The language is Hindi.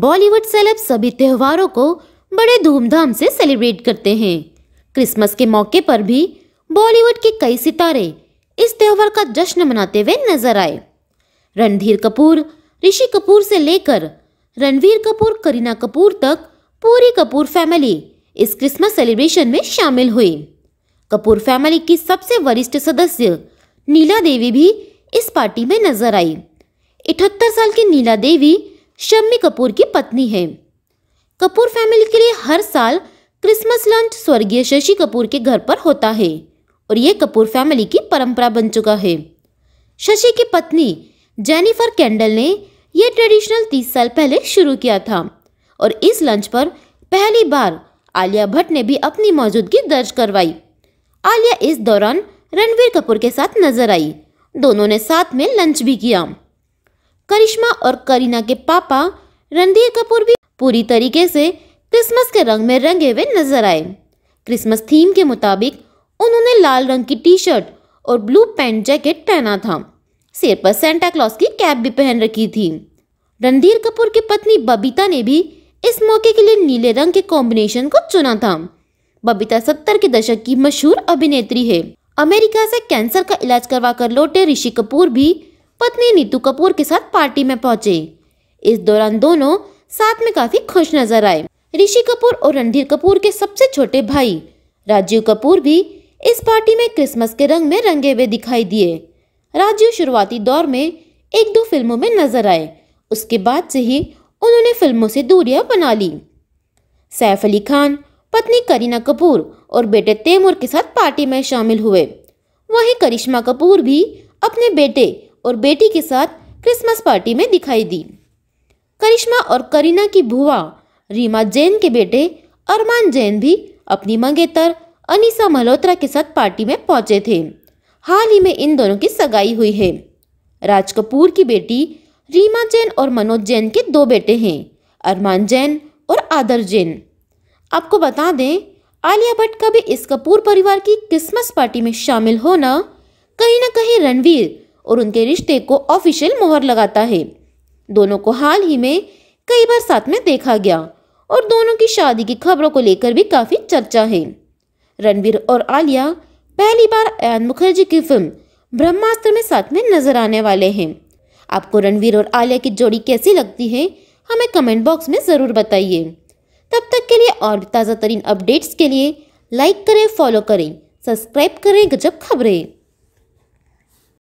बॉलीवुड सेलेब सभी त्योहारों को बड़े धूमधाम से सेलिब्रेट करते हैं क्रिसमस के मौके पर भी बॉलीवुड के कई सितारे इस त्यौहार का जश्न मनाते हुए नजर आए रणधीर कपूर ऋषि कपूर से लेकर रणवीर कपूर करीना कपूर तक पूरी कपूर फैमिली इस क्रिसमस सेलिब्रेशन में शामिल हुई कपूर फैमिली की सबसे वरिष्ठ सदस्य नीला देवी भी इस पार्टी में नजर आई इकहत्तर साल की नीला देवी शम्मी कपूर की पत्नी है कपूर फैमिली के लिए हर साल क्रिसमस लंच स्वर्गीय शशि कपूर के घर पर होता है और ये कपूर फैमिली की परंपरा बन चुका है शशि की पत्नी जेनिफर कैंडल ने यह ट्रेडिशनल तीस साल पहले शुरू किया था और इस लंच पर पहली बार आलिया भट्ट ने भी अपनी मौजूदगी दर्ज करवाई आलिया इस दौरान रणवीर कपूर के साथ नजर आई दोनों ने साथ में लंच भी किया करिश्मा और करीना के पापा रणधीर कपूर भी पूरी तरीके से क्रिसमस के रंग में रंगे हुए नजर आए क्रिसमस थीम के मुताबिक उन्होंने लाल रंग की टी शर्ट और ब्लू पैंट जैकेट पहना था सिर पर सेंटा क्लॉस की कैप भी पहन रखी थी रणधीर कपूर की पत्नी बबीता ने भी इस मौके के लिए नीले रंग के कॉम्बिनेशन को चुना था बबीता सत्तर के दशक की मशहूर अभिनेत्री है अमेरिका से कैंसर का इलाज करवा कर लौटे ऋषि कपूर भी पत्नी नीतू कपूर के साथ पार्टी में पहुंचे इस दौरान दोनों साथ में काफी खुश नजर आए ऋषि कपूर और रणधीर कपूर के सबसे छोटे भाई राजीव कपूर भी इस पार्टी में क्रिसमस के रंग में रंगे हुए दिखाई दिए राजीव शुरुआती दौर में एक दो फिल्मों में नजर आए उसके बाद से ही उन्होंने फिल्मों से दूरियां बना ली सैफ अली खान पत्नी करीना कपूर और बेटे तैमूर के साथ पार्टी में शामिल हुए वहीं करिश्मा कपूर भी अपने बेटे और बेटी के साथ क्रिसमस पार्टी में दिखाई दी करिश्मा और करीना की भुआ रीमा जैन के बेटे अरमान जैन भी अपनी मंगेतर अनिसा मल्होत्रा के साथ पार्टी में पहुंचे थे हाल ही में इन दोनों की सगाई हुई है राज कपूर की बेटी रीमा जैन और मनोज जैन के दो बेटे हैं अरमान जैन और आदर जैन आपको बता दें आलिया भट्ट का भी इस कपूर परिवार की क्रिसमस पार्टी में शामिल होना कहीं ना कहीं रणवीर और उनके रिश्ते को ऑफिशियल मोहर लगाता है दोनों को हाल ही में कई बार साथ में देखा गया और दोनों की शादी की खबरों को लेकर भी काफ़ी चर्चा है रणवीर और आलिया पहली बार अयन मुखर्जी की फिल्म ब्रह्मास्त्र में साथ में नजर आने वाले हैं आपको रणवीर और आलिया की जोड़ी कैसी लगती है हमें कमेंट बॉक्स में ज़रूर बताइए तब तक के लिए और ताज़ा तरीन अपडेट्स के लिए लाइक करें फॉलो करें सब्सक्राइब करें गजब खबरें